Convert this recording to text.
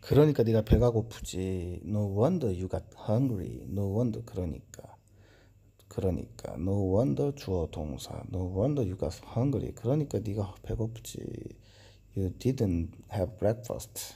그러니까 네가 배가 고프지. No wonder you got hungry. No wonder 그러니까. 그러니까 no wonder 주어 동사. No wonder you got hungry. 그러니까 네가 배고프지. You didn't have breakfast.